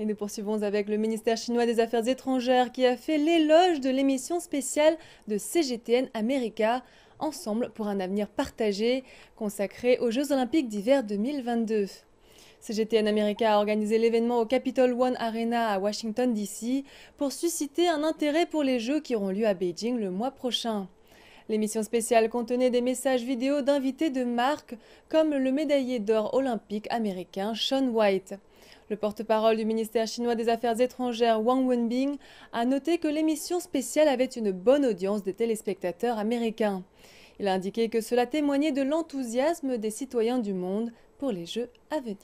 Et nous poursuivons avec le ministère chinois des Affaires étrangères qui a fait l'éloge de l'émission spéciale de CGTN America, Ensemble pour un avenir partagé, consacré aux Jeux olympiques d'hiver 2022. CGTN America a organisé l'événement au Capitol One Arena à Washington DC pour susciter un intérêt pour les Jeux qui auront lieu à Beijing le mois prochain. L'émission spéciale contenait des messages vidéo d'invités de marque comme le médaillé d'or olympique américain Sean White. Le porte-parole du ministère chinois des Affaires étrangères Wang Wenbing a noté que l'émission spéciale avait une bonne audience des téléspectateurs américains. Il a indiqué que cela témoignait de l'enthousiasme des citoyens du monde pour les Jeux à venir.